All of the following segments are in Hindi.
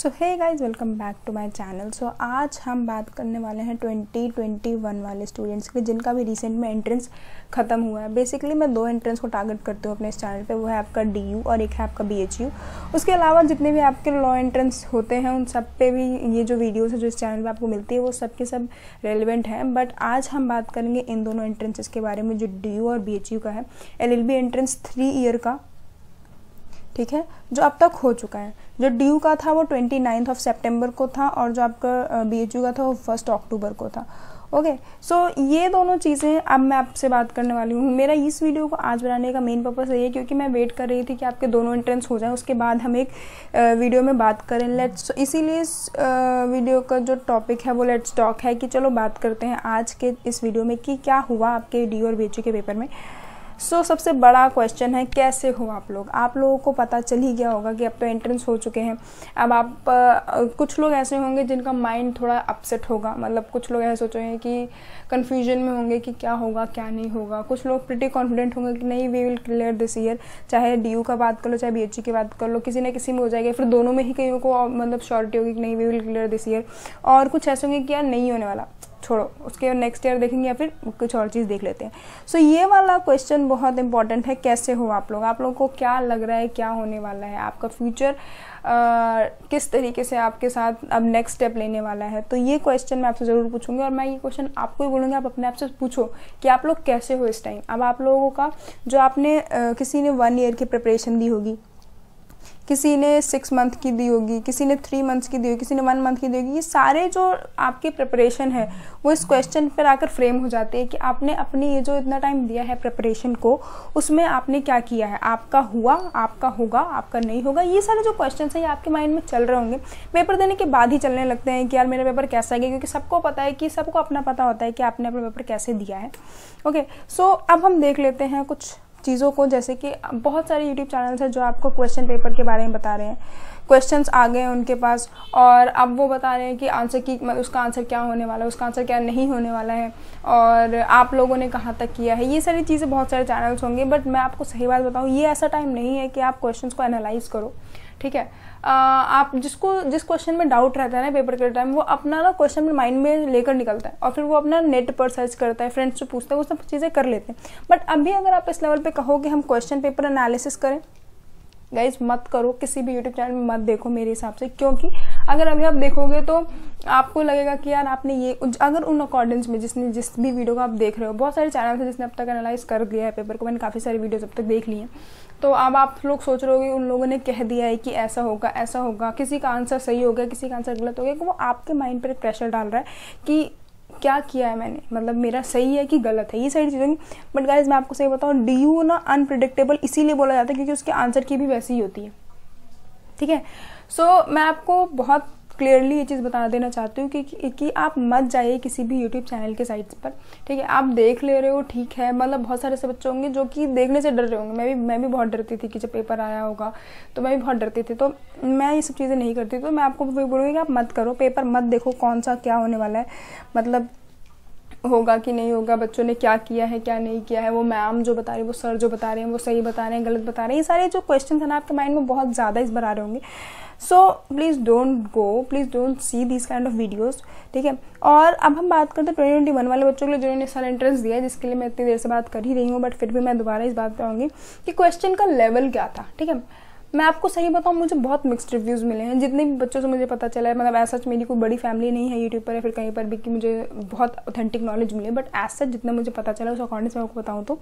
सो है guys welcome back to my channel so आज हम बात करने वाले हैं 2021 वाले स्टूडेंट्स के जिनका भी रिसेंट में एंट्रेंस ख़त्म हुआ है बेसिकली मैं दो एंट्रेंस को टारगेट करती हूँ अपने इस चैनल पे वो है आपका डी और एक है आपका बी उसके अलावा जितने भी आपके लॉ एंट्रेंस होते हैं उन सब पे भी ये जो वीडियोज़ है जो इस चैनल पर आपको मिलती है वो सब के सब रेलिवेंट हैं बट आज हम बात करेंगे इन दोनों एंट्रेंसेस के बारे में जो डी और बी का है L L entrance three year का ठीक है जो अब तक हो चुका है जो डी का था वो ट्वेंटी नाइन्थ ऑफ सेप्टेम्बर को था और जो आपका बी एच यू का था वो फर्स्ट अक्टूबर को था ओके सो so, ये दोनों चीज़ें अब मैं आपसे बात करने वाली हूँ मेरा इस वीडियो को आज बनाने का मेन पर्पज़ यही है क्योंकि मैं वेट कर रही थी कि आपके दोनों एंट्रेंस हो जाएं उसके बाद हम एक वीडियो में बात करें लेट्स इसीलिए इस वीडियो का जो टॉपिक है वो लेट्स टॉक है कि चलो बात करते हैं आज के इस वीडियो में कि क्या हुआ आपके डी और बी के पेपर में सो so, सबसे बड़ा क्वेश्चन है कैसे हो आप लोग आप लोगों को पता चल ही गया होगा कि अब तो एंट्रेंस हो चुके हैं अब आप आ, कुछ लोग ऐसे होंगे जिनका माइंड थोड़ा अपसेट होगा मतलब कुछ लोग ऐसे सोचेंगे कि कन्फ्यूजन में होंगे कि क्या होगा क्या नहीं होगा कुछ लोग प्रिटी कॉन्फिडेंट होंगे कि नहीं we will clear this year चाहे डी का बात कर लो चाहे बी की बात कर लो किसी ना किसी में हो जाएगा फिर दोनों में ही कहीं को मतलब श्योरिटी होगी कि नहीं we will clear this year और कुछ ऐसे होंगे कि यार नहीं होने वाला छोड़ो उसके नेक्स्ट ईयर देखेंगे या फिर कुछ और चीज़ देख लेते हैं सो so, ये वाला क्वेश्चन बहुत इंपॉर्टेंट है कैसे हो आप लोग आप लोगों को क्या लग रहा है क्या होने वाला है आपका फ्यूचर किस तरीके से आपके साथ अब नेक्स्ट स्टेप लेने वाला है तो ये क्वेश्चन मैं आपसे ज़रूर पूछूंगी और मैं ये क्वेश्चन आपको ही बोलूँगी आप अपने आप से पूछो कि आप लोग कैसे हो इस टाइम अब आप लोगों का जो आपने किसी ने वन ईयर की प्रिपरेशन दी होगी किसी ने सिक्स मंथ की दी होगी किसी ने थ्री मंथ्स की दी होगी किसी ने वन मंथ की दी होगी ये सारे जो आपकी प्रिपरेशन है वो इस क्वेश्चन पर आकर फ्रेम हो जाते हैं कि आपने अपनी ये जो इतना टाइम दिया है प्रिपरेशन को उसमें आपने क्या किया है आपका हुआ आपका होगा आपका नहीं होगा ये सारे जो क्वेश्चन हैं ये आपके माइंड में चल रहे होंगे पेपर देने के बाद ही चलने लगते हैं कि यार मेरा पेपर कैसा गया क्योंकि सबको पता है कि सबको अपना पता होता है कि आपने अपना पेपर कैसे दिया है ओके सो अब हम देख लेते हैं कुछ चीज़ों को जैसे कि बहुत सारे यूट्यूब चैनल्स हैं जो आपको क्वेश्चन पेपर के बारे में बता रहे हैं क्वेश्चंस आ गए हैं उनके पास और अब वो बता रहे हैं कि आंसर की मतलब उसका आंसर क्या होने वाला है उसका आंसर क्या नहीं होने वाला है और आप लोगों ने कहाँ तक किया है ये सारी चीज़ें बहुत सारे चैनल्स होंगे बट मैं आपको सही बात बताऊँ ये ऐसा टाइम नहीं है कि आप क्वेश्चन को एनालाइज करो ठीक है आ, आप जिसको जिस क्वेश्चन में डाउट रहता है ना पेपर के टाइम वो अपना ना क्वेश्चन माइंड में लेकर निकलता है और फिर वो अपना नेट पर सर्च करता है फ्रेंड्स से पूछता है वो सब चीज़ें कर लेते हैं बट अभी अगर आप इस लेवल पर कहो कि हम क्वेश्चन पेपर एनालिसिस करें गाइज मत करो किसी भी यूट्यूब चैनल में मत देखो मेरे हिसाब से क्योंकि अगर अभी आप देखोगे तो आपको लगेगा कि यार आपने ये अगर उन अकॉर्डिंग्स में जिसने जिस भी वीडियो को आप देख रहे हो बहुत सारे चैनल हैं जिसने अब तक एनालाइज कर दिया है पेपर को मैंने काफ़ी सारी वीडियोज अब तक देख ली हैं तो अब आप लोग सोच रहे हो कि उन लोगों ने कह दिया है कि ऐसा होगा ऐसा होगा किसी का आंसर सही हो गया किसी का आंसर गलत हो गया वो आपके माइंड पर एक प्रेशर डाल रहा है कि क्या किया है मैंने मतलब मेरा सही है कि गलत है ये सारी चीज़ें बट गाइज मैं आपको सही बताऊँ डी यू ना अनप्रिडिक्टेबल इसीलिए बोला जाता है क्योंकि उसके आंसर की भी वैसी ही होती है ठीक है सो so, मैं आपको बहुत क्लियरली ये चीज़ बता देना चाहती हूँ कि, कि, कि आप मत जाइए किसी भी यूट्यूब चैनल के साइट्स पर ठीक है आप देख ले रहे हो ठीक है मतलब बहुत सारे ऐसे बच्चे होंगे जो कि देखने से डर रहे होंगे मैं भी मैं भी बहुत डरती थी कि जब पेपर आया होगा तो मैं भी बहुत डरती थी तो मैं ये सब चीज़ें नहीं करती तो मैं आपको बोलूँगी कि आप मत करो पेपर मत देखो कौन सा क्या होने वाला है मतलब होगा कि नहीं होगा बच्चों ने क्या किया है क्या नहीं किया है वो मैम जो बता रही है वो सर जो बता रहे हैं वो सही बता रहे हैं गलत बता रहे हैं ये सारे जो क्वेश्चन है ना आपके माइंड में बहुत ज़्यादा इस बार आ रहे होंगे so please don't go please don't see this kind of videos ठीक है और अब हम बात करते हैं ट्वेंटी ट्वेंटी वन वाले बच्चों के लिए जिन्होंने सारा एंट्रेंस दिया है जिसके लिए मैं इतनी देर से बात कर ही रही हूँ बट फिर भी मैं दोबारा इस बात पर आऊँगी कि क्वेश्चन का लेवल क्या था ठीक है मैं आपको सही बताऊँ मुझे बहुत मिक्सड रिव्यूज़ मिले हैं जितने भी बच्चों से मुझे पता चला है मतलब ऐसा मेरी कोई बड़ी फैमिली नहीं है यूट्यूब पर या फिर कहीं पर भी कि मुझे बहुत ऑथेंटिक नॉलेज मिले बट एज सच जितना मुझे पता चला उस अकॉर्डिंग से आपको बताऊँ तो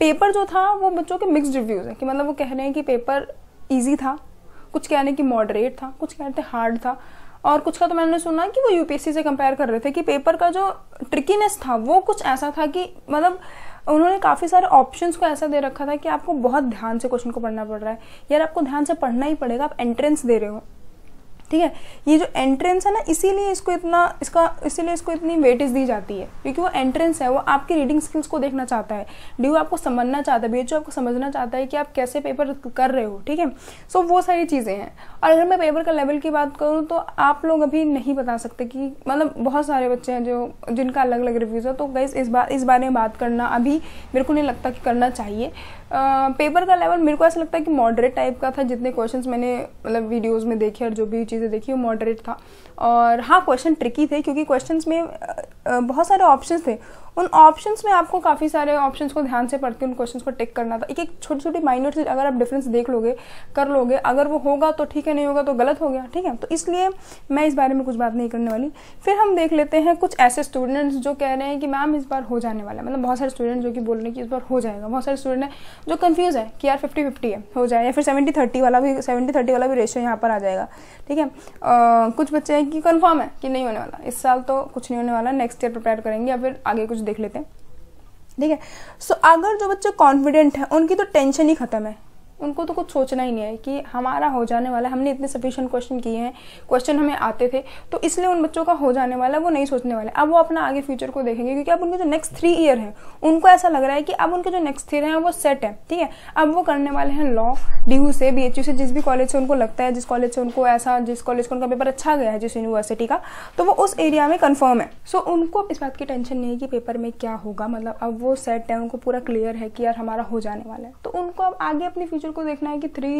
पेपर जो था वो बच्चों के मिक्सड रिव्यूज़ हैं कि मतलब वो कह रहे हैं कि पेपर ईजी था कुछ कह रहे हैं कि मॉडरेट था कुछ कह रहे थे हार्ड था और कुछ का तो मैंने सुना कि वो यूपीएससी से कंपेयर कर रहे थे कि पेपर का जो ट्रिकीनेस था वो कुछ ऐसा था कि मतलब उन्होंने काफ़ी सारे ऑप्शंस को ऐसा दे रखा था कि आपको बहुत ध्यान से क्वेश्चन को पढ़ना पड़ रहा है यार आपको ध्यान से पढ़ना ही पड़ेगा आप एंट्रेंस दे रहे हो ठीक है ये जो एंट्रेंस है ना इसीलिए इसको इतना इसका इसीलिए इसको इतनी वेटेज दी जाती है क्योंकि वो एंट्रेंस है वो आपकी रीडिंग स्किल्स को देखना चाहता है डी आपको समझना चाहता है बी आपको समझना चाहता है कि आप कैसे पेपर कर रहे हो ठीक है सो वो सारी चीज़ें हैं और अगर मैं पेपर का लेवल की बात करूँ तो आप लोग अभी नहीं बता सकते कि मतलब बहुत सारे बच्चे हैं जो जिनका अलग अलग रिव्यूज़ है तो गैस इस बार इस बारे में बात करना अभी मेरे को नहीं लगता कि करना चाहिए पेपर का लेवल मेरे को ऐसा लगता है कि मॉडरेट टाइप का था जितने क्वेश्चंस मैंने मतलब वीडियोस में देखे और जो भी चीज़ें देखी वो मॉडरेट था और हाँ क्वेश्चन ट्रिकी थे क्योंकि क्वेश्चंस में बहुत सारे ऑप्शंस थे उन ऑप्शंस में आपको काफ़ी सारे ऑप्शंस को ध्यान से पढ़ के उन क्वेश्चंस को टिक करना था एक एक छोटी छोटी माइनर चीज अगर आप डिफरेंस देख लोगे कर लोगे अगर वो होगा तो ठीक है नहीं होगा तो गलत हो गया ठीक है तो इसलिए मैं इस बारे में कुछ बात नहीं करने वाली फिर हम देख लेते हैं कुछ ऐसे स्टूडेंट्स जो कह रहे हैं कि मैम इस बार हो जाने वाला है मतलब बहुत सारे स्टूडेंट जो कि बोल रहे हैं कि इस बार हो जाएगा बहुत सारे स्टूडेंट हैं जो कन्फ्यूज़ है कि यार फिफ्टी फिफ्टी है हो जाए या फिर सेवेंटी थर्टी वाला भी सेवेंटी थर्टी वाला भी रेशियो यहाँ पर आ जाएगा ठीक है कुछ बच्चे हैं कि कन्फर्म है कि नहीं होने वाला इस साल तो कुछ नहीं होने वाला नेक्स्ट नेक्स्ट ईयर प्रिपेयर करेंगे या फिर आगे कुछ देख लेते हैं ठीक है सो अगर जो बच्चे कॉन्फिडेंट हैं उनकी तो टेंशन ही खत्म है उनको तो कुछ सोचना ही नहीं है कि हमारा हो जाने वाला हमने इतने सफिशेंट क्वेश्चन किए हैं क्वेश्चन हमें आते थे तो इसलिए उन बच्चों का हो जाने वाला वो नहीं सोचने वाले अब वो अपना आगे फ्यूचर को देखेंगे क्योंकि अब उनके जो नेक्स्ट थ्री ईयर हैं उनको ऐसा लग रहा है कि अब उनके जो नेक्स्ट थ्री हैं वो सेट है ठीक है अब वो करने वाले हैं लॉ डी से बी से जिस भी कॉलेज से उनको लगता है जिस कॉलेज से उनको ऐसा जिस कॉलेज को उनका पेपर अच्छा गया है जिस यूनिवर्सिटी का तो वो उस एरिया में कन्फर्म है सो उनको इस बात की टेंशन नहीं है कि पेपर में क्या होगा मतलब अब वो सेट है उनको पूरा क्लियर है कि यार हमारा हो जाने वाला है तो उनको अब आगे अपने फ्यूचर फ्यूचर को देखना है कि थ्री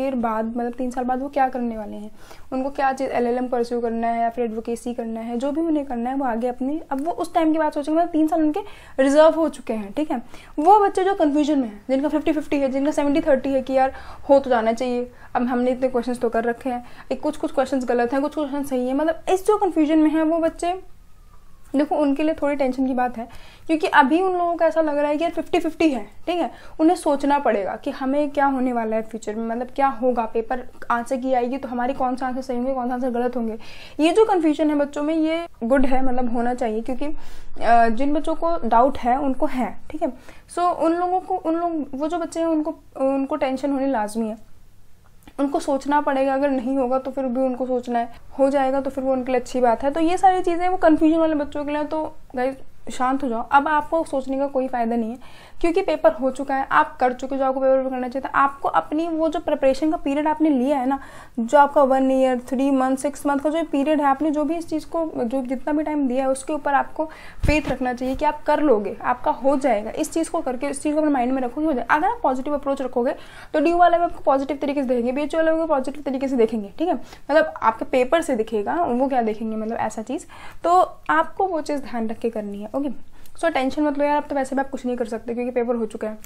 ईयर बाद मतलब तीन साल बाद वो क्या करने वाले हैं उनको क्या चीज़ एल एल एम परस्यू करना है या फिर एडवोकेसी करना है जो भी उन्हें करना है वो आगे अपनी अब वो उस टाइम के बाद सोचेंगे मतलब तीन साल उनके रिजर्व हो चुके हैं ठीक है वो बच्चे जो कन्फ्यूजन में है जिनका फिफ्टी फिफ्टी है जिनका सेवेंटी थर्टी है कि यार हो तो जाना चाहिए अब हमने इतने क्वेश्चन तो कर रखे हैं कुछ कुछ क्वेश्चन गलत हैं कुछ क्वेश्चन सही है मतलब इस जो कन्फ्यूजन में है वो बच्चे देखो उनके लिए थोड़ी टेंशन की बात है क्योंकि अभी उन लोगों को ऐसा लग रहा है कि यार फिफ्टी फिफ्टी है ठीक है उन्हें सोचना पड़ेगा कि हमें क्या होने वाला है फ्यूचर में मतलब क्या होगा पेपर आंसर की आएगी तो हमारी कौन सा आंसर सही होंगे कौन सा आंसर गलत होंगे ये जो कन्फ्यूजन है बच्चों में ये गुड है मतलब होना चाहिए क्योंकि जिन बच्चों को डाउट है उनको है ठीक है सो उन लोगों को उन लोग वो जो बच्चे हैं उनको उनको टेंशन होनी लाजमी है उनको सोचना पड़ेगा अगर नहीं होगा तो फिर भी उनको सोचना है हो जाएगा तो फिर वो उनके लिए अच्छी बात है तो ये सारी चीज़ें वो कन्फ्यूजन वाले बच्चों के लिए तो गाइज शांत हो जाओ अब आपको सोचने का कोई फ़ायदा नहीं है क्योंकि पेपर हो चुका है आप कर चुके जो आपको पेपर करना चाहिए था तो आपको अपनी वो जो प्रिपरेशन का पीरियड आपने लिया है ना जो आपका one year three month six month का जो पीरियड है आपने जो भी इस चीज़ को जो जितना भी टाइम दिया है उसके ऊपर आपको फेथ रखना चाहिए कि आप कर लोगे आपका हो जाएगा इस चीज़ को करके इस चीज़ को अपने माइंड में रखोगे हो जाएगा अगर आप पॉजिटिव अप्रोच रखोगे तो डी वाले में आपको पॉजिटिव तरीके से देखेंगे बी वाले में पॉजिटिव तरीके से देखेंगे ठीक है मतलब आपके पेपर से दिखेगा वो क्या देखेंगे मतलब ऐसा चीज़ तो आपको वो चीज़ ध्यान रख के करनी है ओके सो टेंशन मत लो यार अब तो वैसे भी आप कुछ नहीं कर सकते क्योंकि पेपर हो चुका है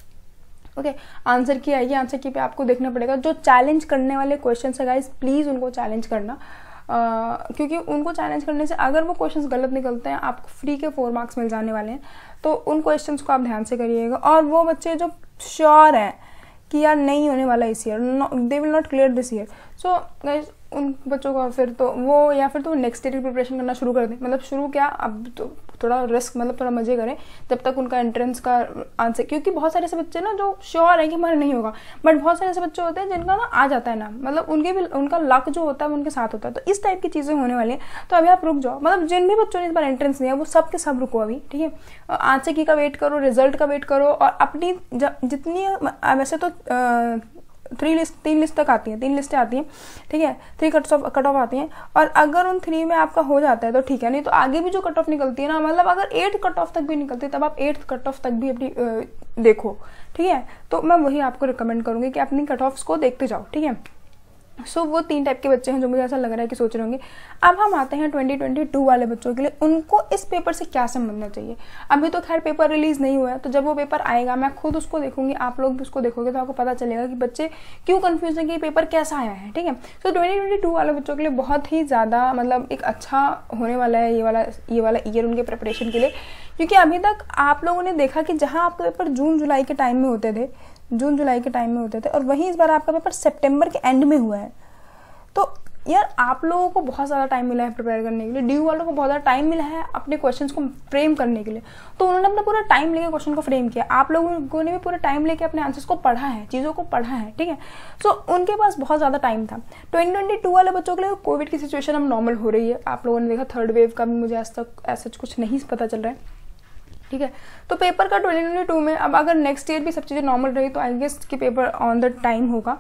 ओके आंसर की आएगी आंसर की पे आपको देखना पड़ेगा जो चैलेंज करने वाले क्वेश्चन है गाइज प्लीज़ उनको चैलेंज करना Uh, क्योंकि उनको चैलेंज करने से अगर वो क्वेश्चंस गलत निकलते हैं आपको फ्री के फोर मार्क्स मिल जाने वाले हैं तो उन क्वेश्चंस को आप ध्यान से करिएगा और वो बच्चे जो श्योर हैं कि यार नहीं होने वाला इस year they will not clear this year so guys उन बच्चों को फिर तो वो या फिर तो नेक्स्ट ईयर की प्रिपरेशन करना शुरू कर दें मतलब शुरू क्या अब तो थोड़ा रिस्क मतलब थोड़ा मजे करें जब तक उनका एंट्रेंस का आंसर क्योंकि बहुत सारे ऐसे बच्चे ना जो श्योर है कि हमारा नहीं होगा बट बहुत सारे ऐसे बच्चे होते हैं जिनका ना आ जाता है ना मतलब उनके भी उनका लक जो होता है उनके साथ होता है तो इस टाइप की चीज़ें होने वाली हैं तो अभी आप रुक जाओ मतलब जिन भी बच्चों ने इस बार एंट्रेंस दिया वो सब के सब रुको अभी ठीक है आंसर की का वेट करो रिजल्ट का वेट करो और अपनी जितनी वैसे तो थ्री लिस्ट तीन लिस्ट तक आती हैं तीन लिस्टें आती हैं ठीक है three cut off cut off आती हैं और अगर उन थ्री में आपका हो जाता है तो ठीक है नहीं तो आगे भी जो कट ऑफ निकलती है ना मतलब अगर एट कट ऑफ तक भी निकलती है तब आप एट्थ कट ऑफ तक भी अपनी देखो ठीक है तो मैं वही आपको रिकमेंड करूँगी कि अपनी कट ऑफ्स को देखते जाओ ठीक है सो so, वो तीन टाइप के बच्चे हैं जो मुझे ऐसा लग रहा है कि सोच रहे होंगे अब हम आते हैं 2022 वाले बच्चों के लिए उनको इस पेपर से क्या समझना चाहिए अभी तो खैर पेपर रिलीज़ नहीं हुआ है तो जब वो पेपर आएगा मैं खुद उसको देखूंगी आप लोग भी उसको देखोगे तो आपको पता चलेगा कि बच्चे क्यों कन्फ्यूज हैं कि पेपर कैसा आया है ठीक है सो ट्वेंटी वाले बच्चों के लिए बहुत ही ज़्यादा मतलब एक अच्छा होने वाला है ये वाला ये वाला ईयर उनके प्रिपरेशन के लिए क्योंकि अभी तक आप लोगों ने देखा कि जहाँ आपके पेपर जून जुलाई के टाइम में होते थे जून जुलाई के टाइम में होते थे और वहीं इस बार आपका पेपर सेप्टेम्बर के एंड में हुआ है तो यार आप लोगों को बहुत ज़्यादा टाइम मिला है प्रिपेयर करने के लिए डी वालों को बहुत ज़्यादा टाइम मिला है अपने क्वेश्चन को फ्रेम करने के लिए तो उन्होंने अपना पूरा टाइम लेके क्वेश्चन को फ्रेम किया आप लोगों ने भी पूरा टाइम लेके अपने आंसर्स को पढ़ा है चीज़ों को पढ़ा है ठीक है सो so, उनके पास बहुत ज़्यादा टाइम था ट्वेंटी ट्वेंटी टू वाले बच्चों के लिए कोविड की सिचुएशन अब नॉर्मल हो रही है आप लोगों ने देखा थर्ड वेव का भी मुझे आज तक ऐसा कुछ नहीं पता चल रहा है ठीक है तो पेपर का ट्वेंटी ट्वेंटी टू में अब अगर नेक्स्ट ईयर भी सब चीज़ें नॉर्मल रही तो आई गेस कि पेपर ऑन द टाइम होगा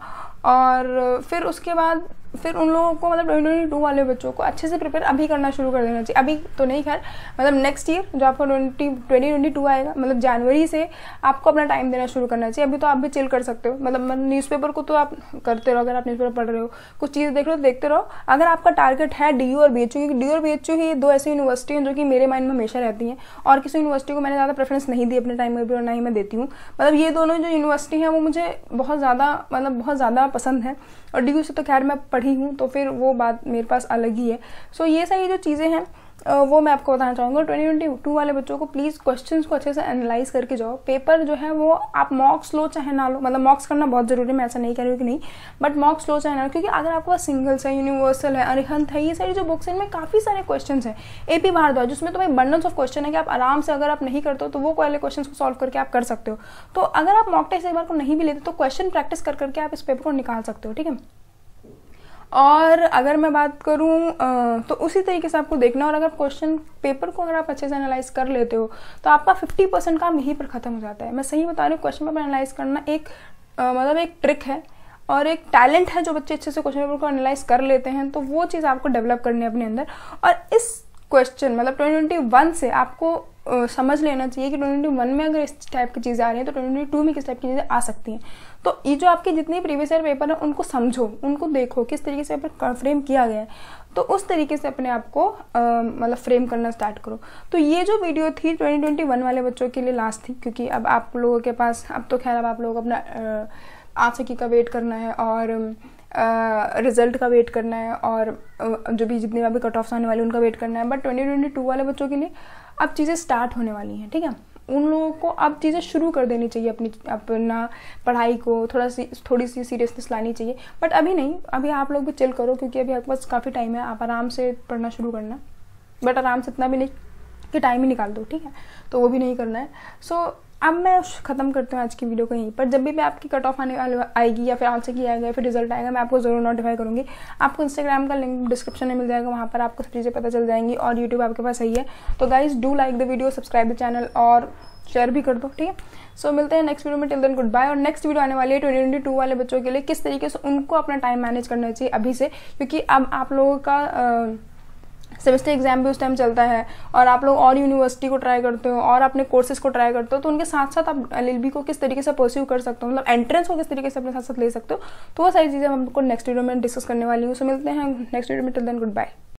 और फिर उसके बाद फिर उन लोगों को मतलब ट्वेंटी टू वाले बच्चों को अच्छे से प्रिपेयर अभी करना शुरू कर देना चाहिए अभी तो नहीं खैर मतलब नेक्स्ट ईयर जो आपका ट्वेंटी ट्वेंटी ट्वेंटी टू आएगा मतलब जनवरी से आपको अपना टाइम देना शुरू करना चाहिए अभी तो आप भी चिल कर सकते हो मतलब न्यूज़पेपर को तो आप करते रहो अगर आप न्यूज़पेपर पढ़ रहे हो कुछ चीज़ देख रहे हो देखते रहो अगर आपका टारगेट है डी और बी एच क्योंकि डी और बी एच ही दो ऐसी यूनिवर्सिटी हैं जो कि मेरे माइंड में हमेशा रहती हैं और किसी यूनिवर्सिटी को मैंने ज़्यादा प्रेफरेंस नहीं दी अपने टाइम में भी और ना ही मैं देती हूँ मतलब ये दोनों जो यूनिवर्सिटी हैं वो मुझे बहुत ज़्यादा मतलब बहुत ज़्यादा पसंद है और डी से तो खैर मैं पढ़ी हूँ तो फिर वो बात मेरे पास अलग ही है सो so, ये सारी जो चीज़ें हैं वो मैं आपको बताना चाहूँगा ट्वेंटी ट्वेंटी टू वाले बच्चों को प्लीज़ क्वेश्चंस को अच्छे से एनालाइज करके जाओ पेपर जो है वो आप मॉक्स लो चाहे ना लो मतलब मॉक्स करना बहुत ज़रूरी है मैं ऐसा नहीं कह रही हूँ कि नहीं बट मॉक्स लो चाहे ना लो क्योंकि अगर आपके पास सिंगल्स है यूनिवर्सल है अरिहंत है ये सारी जो बुक्स हैं इनमें काफ़ी सारे क्वेश्चन हैं ए पी भारद्वाज जिसमें तो भाई बंडल्स ऑफ क्वेश्चन है कि आप आराम से अगर आप नहीं करते हो तो वो वाले क्वेश्चन को सॉल्व करके आप कर सकते हो तो अगर आप मॉक टेस्ट एक बार को नहीं भी लेते तो क्वेश्चन प्रैक्टिस कर करके आप इस पेपर को निकाल सकते हो ठीक है और अगर मैं बात करूँ तो उसी तरीके से आपको देखना और अगर क्वेश्चन पेपर को अगर आप अच्छे से एनालाइज कर लेते हो तो आपका 50 परसेंट काम यहीं पर ख़त्म हो जाता है मैं सही बता रही हूँ क्वेश्चन पेपर एनालाइज करना एक मतलब एक ट्रिक है और एक टैलेंट है जो बच्चे अच्छे से क्वेश्चन पेपर को एनालाइज कर लेते हैं तो वो चीज़ आपको डेवलप करनी है अपने अंदर और इस क्वेश्चन मतलब ट्वेंटी वन से आपको समझ लेना चाहिए कि ट्वेंटी वन में अगर इस टाइप की चीज़ें आ रही हैं तो ट्वेंटी टू में किस टाइप की चीज़ें आ सकती हैं तो ये जो आपके जितने प्रीवियस ईयर पेपर हैं उनको समझो उनको देखो किस तरीके से पेपर फ्रेम किया गया है तो उस तरीके से अपने आप को मतलब फ्रेम करना स्टार्ट करो तो ये जो वीडियो थी 2021 वाले बच्चों के लिए लास्ट थी क्योंकि अब आप लोगों के पास अब तो खैर अब आप लोग अपना आठ सकी का वेट करना है और रिजल्ट का वेट करना है और जो भी जितने भी कट ऑफ्स आने वाले उनका वेट करना है बट ट्वेंटी ट्वेंटी टू वाले बच्चों के लिए अब चीज़ें स्टार्ट होने वाली हैं ठीक है उन लोगों को अब चीज़ें शुरू कर देनी चाहिए अपनी अपना पढ़ाई को थोड़ा सी थोड़ी सी सीरियसनेस लानी चाहिए बट अभी नहीं अभी आप लोग भी चिल करो क्योंकि अभी आपके पास काफ़ी टाइम है आप आराम से पढ़ना शुरू करना बट आराम से इतना भी नहीं कि टाइम ही निकाल दो ठीक है तो वो भी नहीं करना है सो so, अब मैं ख़त्म करती हूँ आज की वीडियो को यहीं पर जब भी मैं आपकी कट ऑफ आने आएगी या फिर आंसर किया आएगा फिर रिजल्ट आएगा मैं आपको ज़रूर नोटिफाई करूँगी आपको इंस्टाग्राम का लिंक डिस्क्रिप्शन में मिल जाएगा वहाँ पर आपको सब चीज़ें पता चल जाएंगी और यूट्यूब आपके पास सही है तो guys do like the video subscribe the channel और शेयर भी कर दो ठीक है सो so, मिलते हैं नेक्स्ट वीडियो में टिल देन गुड बाय और नेक्स्ट वीडियो आने वाली है ट्वेंटी ट्वेंटी टू वाले बच्चों के लिए किस तरीके से उनको अपना टाइम मैनेज करना चाहिए अभी से क्योंकि अब आप लोगों का आ, सेमेस्टर एग्जाम भी उस टाइम चलता है और आप लोग और यूनिवर्सिटी को ट्राई करते हो और अपने कोर्सेज को ट्राई करते हो तो उनके साथ साथ आप एल को किस तरीके से परस्यू कर सकते हो मतलब एंट्रेंस को किस तरीके से अपने साथ साथ ले सकते हो तो वो सारी चीज़ें हम आपको नेक्स्ट वीडियो में डिस्कस करने वाली हूँ सो मिलते हैं नेक्स्ट वीडियो में टिल देन गुड बाय